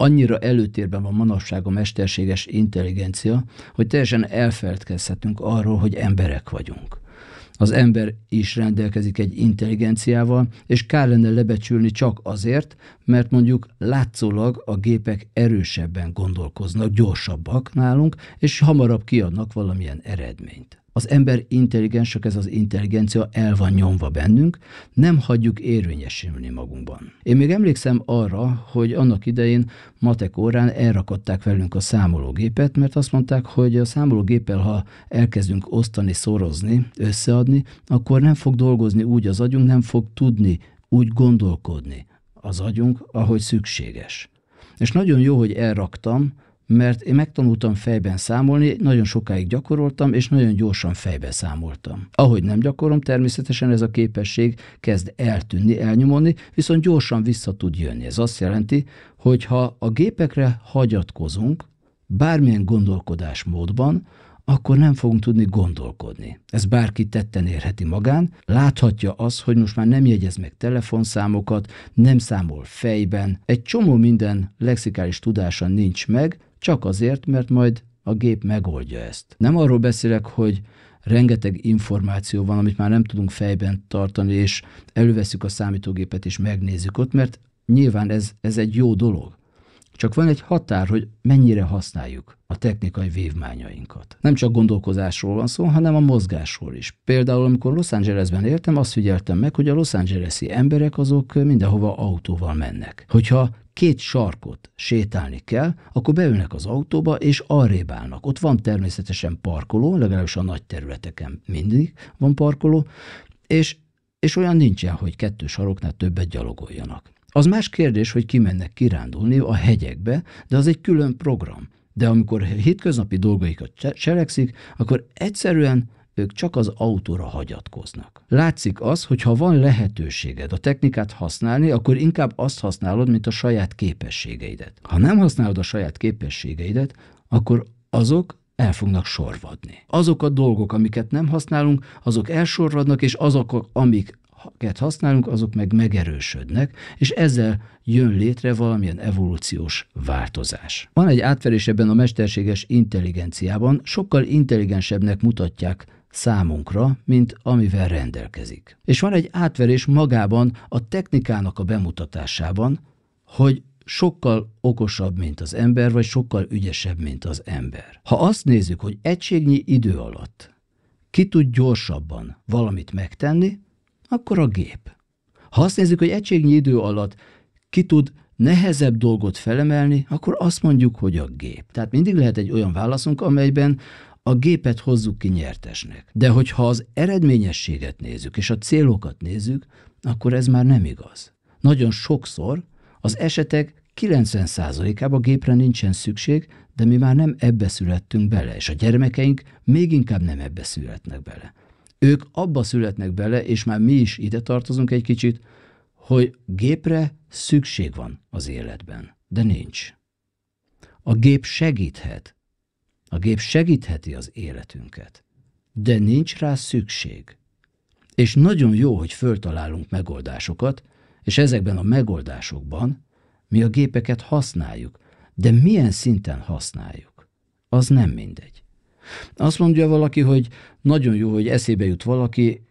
annyira előtérben van manapság a mesterséges intelligencia, hogy teljesen elfeledkezhetünk arról, hogy emberek vagyunk. Az ember is rendelkezik egy intelligenciával, és kár lenne lebecsülni csak azért, mert mondjuk látszólag a gépek erősebben gondolkoznak, gyorsabbak nálunk, és hamarabb kiadnak valamilyen eredményt az ember intelligens, csak ez az intelligencia el van nyomva bennünk, nem hagyjuk érvényesülni magunkban. Én még emlékszem arra, hogy annak idején matek órán elrakadták velünk a számológépet, mert azt mondták, hogy a számológéppel, ha elkezdünk osztani, szorozni, összeadni, akkor nem fog dolgozni úgy az agyunk, nem fog tudni úgy gondolkodni az agyunk, ahogy szükséges. És nagyon jó, hogy elraktam, mert én megtanultam fejben számolni, nagyon sokáig gyakoroltam, és nagyon gyorsan fejben számoltam. Ahogy nem gyakorom, természetesen ez a képesség kezd eltűnni, elnyomolni, viszont gyorsan vissza tud jönni. Ez azt jelenti, hogy ha a gépekre hagyatkozunk, bármilyen gondolkodásmódban, akkor nem fogunk tudni gondolkodni. Ez bárki tetten érheti magán, láthatja az, hogy most már nem jegyez meg telefonszámokat, nem számol fejben, egy csomó minden lexikális tudása nincs meg, csak azért, mert majd a gép megoldja ezt. Nem arról beszélek, hogy rengeteg információ van, amit már nem tudunk fejben tartani, és előveszük a számítógépet, és megnézzük ott, mert nyilván ez, ez egy jó dolog. Csak van egy határ, hogy mennyire használjuk a technikai vívmányainkat. Nem csak gondolkozásról van szó, hanem a mozgásról is. Például, amikor Los Angelesben éltem, azt figyeltem meg, hogy a Los Angelesi emberek azok mindenhova autóval mennek. Hogyha két sarkot sétálni kell, akkor beülnek az autóba, és arrébb állnak. Ott van természetesen parkoló, legalábbis a nagy területeken mindig van parkoló, és, és olyan nincsen, hogy kettő saroknál többet gyalogoljanak. Az más kérdés, hogy kimennek kirándulni a hegyekbe, de az egy külön program. De amikor hétköznapi dolgaikat cselekszik, akkor egyszerűen ők csak az autóra hagyatkoznak. Látszik az, hogy ha van lehetőséged a technikát használni, akkor inkább azt használod, mint a saját képességeidet. Ha nem használod a saját képességeidet, akkor azok el fognak sorvadni. Azok a dolgok, amiket nem használunk, azok elsorvadnak, és azok, amik használunk, azok meg megerősödnek, és ezzel jön létre valamilyen evolúciós változás. Van egy átverés ebben a mesterséges intelligenciában, sokkal intelligensebbnek mutatják számunkra, mint amivel rendelkezik. És van egy átverés magában a technikának a bemutatásában, hogy sokkal okosabb, mint az ember, vagy sokkal ügyesebb, mint az ember. Ha azt nézzük, hogy egységnyi idő alatt ki tud gyorsabban valamit megtenni, akkor a gép. Ha azt nézzük, hogy egységnyi idő alatt ki tud nehezebb dolgot felemelni, akkor azt mondjuk, hogy a gép. Tehát mindig lehet egy olyan válaszunk, amelyben a gépet hozzuk ki nyertesnek. De hogyha az eredményességet nézzük, és a célokat nézzük, akkor ez már nem igaz. Nagyon sokszor az esetek 90%-ában a gépre nincsen szükség, de mi már nem ebbe születtünk bele, és a gyermekeink még inkább nem ebbe születnek bele. Ők abba születnek bele, és már mi is ide tartozunk egy kicsit, hogy gépre szükség van az életben, de nincs. A gép segíthet. A gép segítheti az életünket, de nincs rá szükség. És nagyon jó, hogy föltalálunk megoldásokat, és ezekben a megoldásokban mi a gépeket használjuk, de milyen szinten használjuk, az nem mindegy. Azt mondja valaki, hogy nagyon jó, hogy eszébe jut valaki,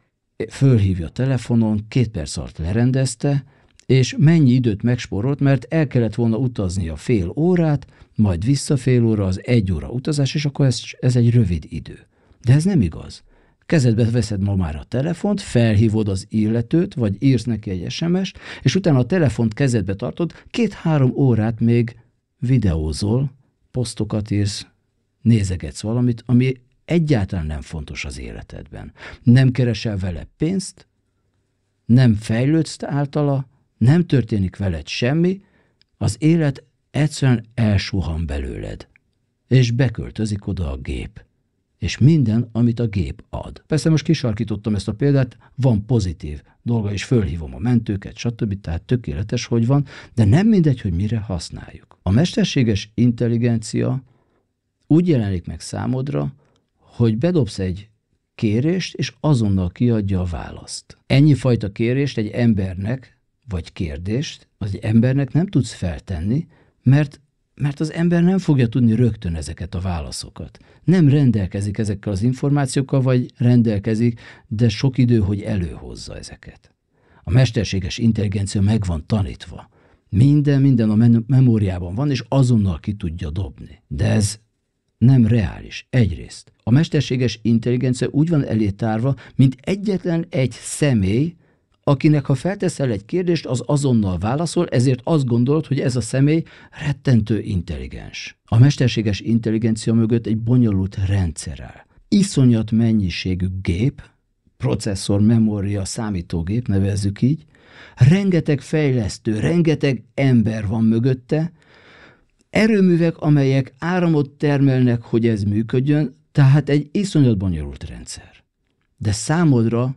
fölhívja a telefonon, két perc alatt lerendezte, és mennyi időt megsporolt, mert el kellett volna utazni a fél órát, majd vissza fél óra az egy óra utazás, és akkor ez, ez egy rövid idő. De ez nem igaz. Kezedbe veszed ma már a telefont, felhívod az illetőt, vagy írsz neki egy sms és utána a telefont kezedbe tartod, két-három órát még videózol, posztokat írsz, nézegetsz valamit, ami egyáltalán nem fontos az életedben. Nem keresel vele pénzt, nem fejlődsz általa, nem történik veled semmi, az élet egyszerűen elsuhan belőled, és beköltözik oda a gép és minden, amit a gép ad. Persze most kisarkítottam ezt a példát, van pozitív dolga, és fölhívom a mentőket, stb. Tehát tökéletes, hogy van, de nem mindegy, hogy mire használjuk. A mesterséges intelligencia úgy jelenik meg számodra, hogy bedobsz egy kérést, és azonnal kiadja a választ. Ennyi fajta kérést egy embernek, vagy kérdést, az egy embernek nem tudsz feltenni, mert mert az ember nem fogja tudni rögtön ezeket a válaszokat. Nem rendelkezik ezekkel az információkkal, vagy rendelkezik, de sok idő, hogy előhozza ezeket. A mesterséges intelligencia meg van tanítva. Minden, minden a memóriában van, és azonnal ki tudja dobni. De ez nem reális. Egyrészt a mesterséges intelligencia úgy van elétárva, mint egyetlen egy személy, akinek ha felteszel egy kérdést, az azonnal válaszol, ezért azt gondolod, hogy ez a személy rettentő intelligens. A mesterséges intelligencia mögött egy bonyolult rendszer áll. Iszonyat mennyiségű gép, processzor, memória, számítógép, nevezzük így, rengeteg fejlesztő, rengeteg ember van mögötte, erőművek, amelyek áramot termelnek, hogy ez működjön, tehát egy iszonyat bonyolult rendszer. De számodra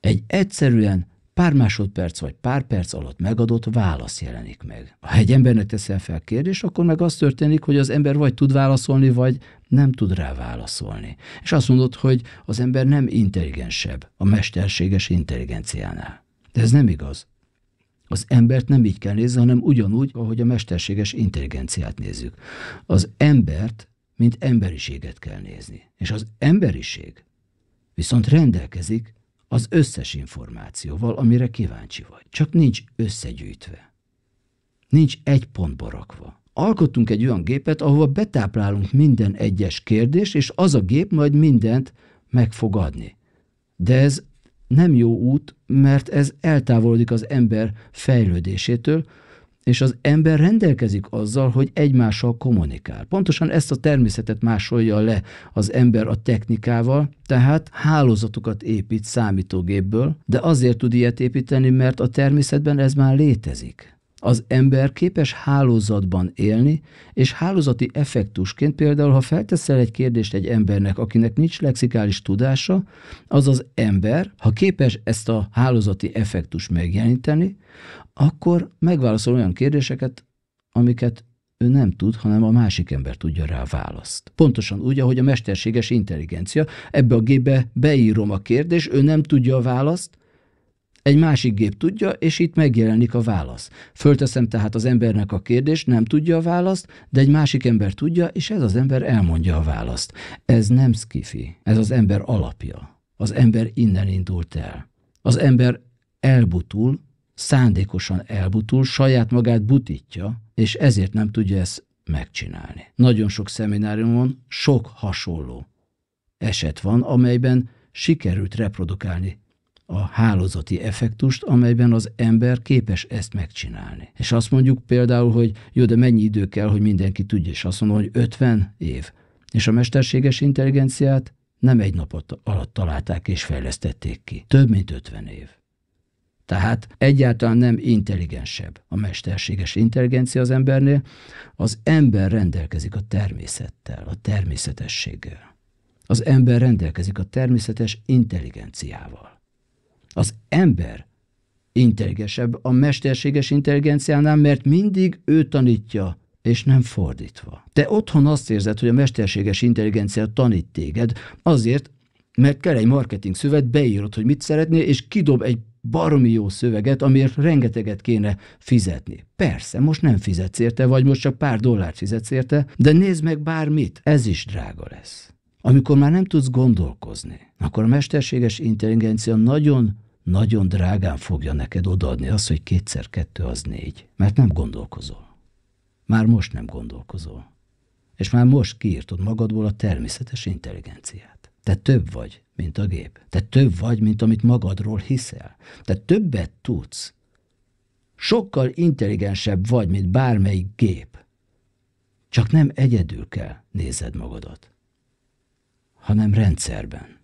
egy egyszerűen pár másodperc vagy pár perc alatt megadott válasz jelenik meg. Ha egy embernek teszel fel kérdés, akkor meg az történik, hogy az ember vagy tud válaszolni, vagy nem tud rá válaszolni. És azt mondod, hogy az ember nem intelligensebb a mesterséges intelligenciánál. De ez nem igaz. Az embert nem így kell nézni, hanem ugyanúgy, ahogy a mesterséges intelligenciát nézzük. Az embert, mint emberiséget kell nézni. És az emberiség viszont rendelkezik az összes információval, amire kíváncsi vagy. Csak nincs összegyűjtve. Nincs egy pont barakva. Alkottunk egy olyan gépet, ahova betáplálunk minden egyes kérdést, és az a gép majd mindent meg fog adni. De ez nem jó út, mert ez eltávolodik az ember fejlődésétől, és az ember rendelkezik azzal, hogy egymással kommunikál. Pontosan ezt a természetet másolja le az ember a technikával, tehát hálózatokat épít számítógépből, de azért tud ilyet építeni, mert a természetben ez már létezik. Az ember képes hálózatban élni, és hálózati effektusként például, ha felteszel egy kérdést egy embernek, akinek nincs lexikális tudása, az az ember, ha képes ezt a hálózati effektus megjeleníteni, akkor megválaszol olyan kérdéseket, amiket ő nem tud, hanem a másik ember tudja rá a választ. Pontosan úgy, ahogy a mesterséges intelligencia, ebbe a gébe beírom a kérdést, ő nem tudja a választ, egy másik gép tudja, és itt megjelenik a válasz. Fölteszem tehát az embernek a kérdést, nem tudja a választ, de egy másik ember tudja, és ez az ember elmondja a választ. Ez nem skifi, ez az ember alapja. Az ember innen indult el. Az ember elbutul, szándékosan elbutul, saját magát butítja, és ezért nem tudja ezt megcsinálni. Nagyon sok szemináriumon sok hasonló eset van, amelyben sikerült reprodukálni a hálózati effektust, amelyben az ember képes ezt megcsinálni. És azt mondjuk például, hogy jó, de mennyi idő kell, hogy mindenki tudja, és azt mondom, hogy 50 év. És a mesterséges intelligenciát nem egy nap alatt találták és fejlesztették ki. Több mint 50 év. Tehát egyáltalán nem intelligensebb a mesterséges intelligencia az embernél, az ember rendelkezik a természettel, a természetességgel. Az ember rendelkezik a természetes intelligenciával. Az ember intelligesebb a mesterséges intelligenciánál, mert mindig ő tanítja, és nem fordítva. Te otthon azt érzed, hogy a mesterséges intelligencia tanít téged, azért, mert kell egy marketing szövet, beírod, hogy mit szeretnél, és kidob egy baromi jó szöveget, amiért rengeteget kéne fizetni. Persze, most nem fizetsz érte, vagy most csak pár dollárt fizetsz érte, de nézd meg bármit, ez is drága lesz. Amikor már nem tudsz gondolkozni, akkor a mesterséges intelligencia nagyon nagyon drágán fogja neked odaadni azt, hogy kétszer kettő az négy, mert nem gondolkozol. Már most nem gondolkozol. És már most kiírtod magadból a természetes intelligenciát. Te több vagy, mint a gép. Te több vagy, mint amit magadról hiszel. Te többet tudsz. Sokkal intelligensebb vagy, mint bármelyik gép. Csak nem egyedül kell nézed magadat, hanem rendszerben.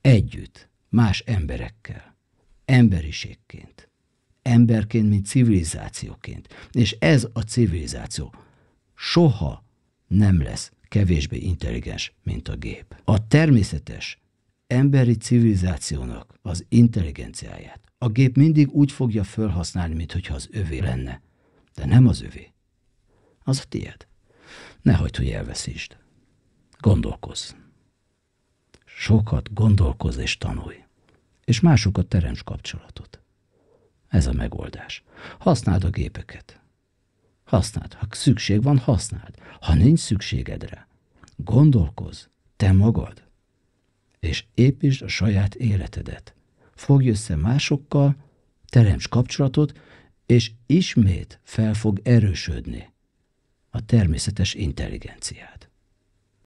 Együtt más emberekkel, emberiségként, emberként, mint civilizációként. És ez a civilizáció soha nem lesz kevésbé intelligens, mint a gép. A természetes emberi civilizációnak az intelligenciáját a gép mindig úgy fogja fölhasználni, mintha az övé lenne. De nem az övé. Az a tiéd. Ne hagyd, hogy elveszítsd. Gondolkozz. Sokat gondolkoz és tanulj. És másokat teremts kapcsolatot. Ez a megoldás. Használd a gépeket. Használd. Ha szükség van, használd. Ha nincs szükségedre, gondolkoz te magad. És építsd a saját életedet. Fogj össze másokkal, teremts kapcsolatot, és ismét fel fog erősödni a természetes intelligenciád.